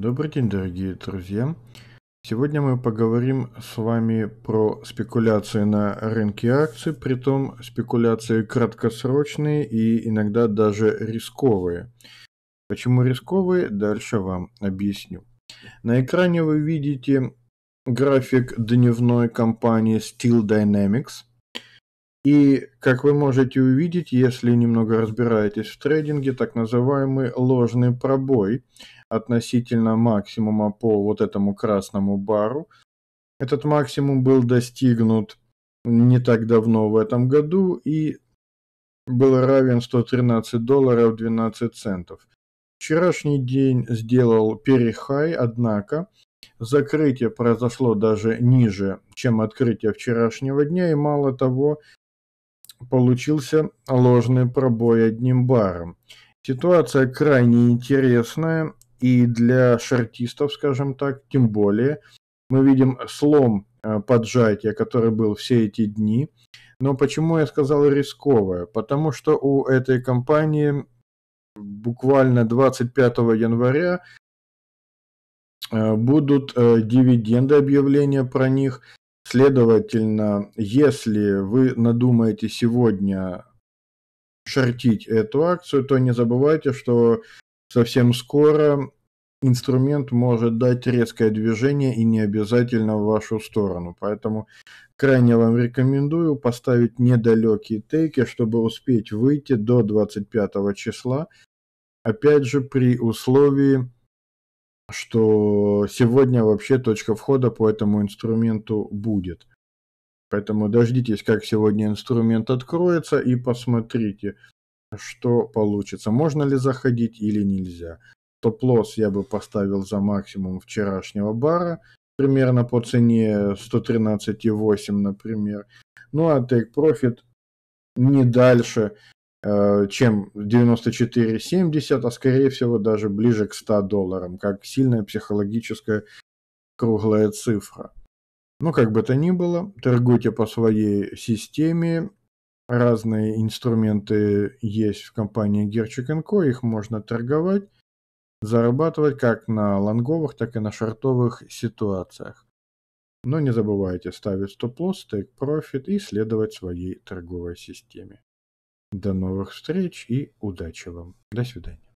Добрый день, дорогие друзья! Сегодня мы поговорим с вами про спекуляции на рынке акций, при том спекуляции краткосрочные и иногда даже рисковые. Почему рисковые, дальше вам объясню. На экране вы видите график дневной компании Steel Dynamics. И, как вы можете увидеть, если немного разбираетесь в трейдинге, так называемый ложный пробой – относительно максимума по вот этому красному бару. Этот максимум был достигнут не так давно в этом году и был равен 113 долларов 12 центов. Вчерашний день сделал перехай, однако закрытие произошло даже ниже, чем открытие вчерашнего дня, и мало того, получился ложный пробой одним баром. Ситуация крайне интересная, и для шартистов, скажем так, тем более. Мы видим слом э, поджатия, который был все эти дни. Но почему я сказал рисковое? Потому что у этой компании буквально 25 января э, будут э, дивиденды объявления про них. Следовательно, если вы надумаете сегодня шортить эту акцию, то не забывайте, что Совсем скоро инструмент может дать резкое движение и не обязательно в вашу сторону. Поэтому крайне вам рекомендую поставить недалекие тейки, чтобы успеть выйти до 25 числа. Опять же, при условии, что сегодня вообще точка входа по этому инструменту будет. Поэтому дождитесь, как сегодня инструмент откроется и посмотрите, что получится, можно ли заходить или нельзя. Топ-лосс я бы поставил за максимум вчерашнего бара, примерно по цене 113,8, например. Ну а Take Profit не дальше, э, чем 94,70, а скорее всего даже ближе к 100 долларам, как сильная психологическая круглая цифра. Ну, как бы то ни было, торгуйте по своей системе, разные инструменты есть в компании Герчик Ко, их можно торговать, зарабатывать как на лонговых, так и на шортовых ситуациях. Но не забывайте ставить стоп-лосс, тейк-профит и следовать своей торговой системе. До новых встреч и удачи вам. До свидания.